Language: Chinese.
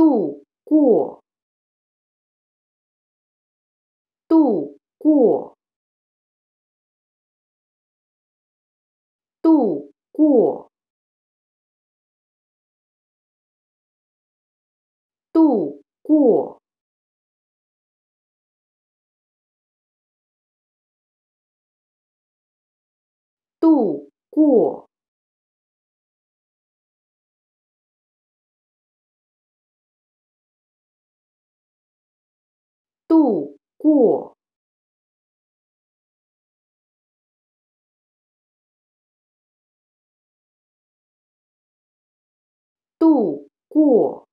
度过，度过，度过，度过，度过。过，度过。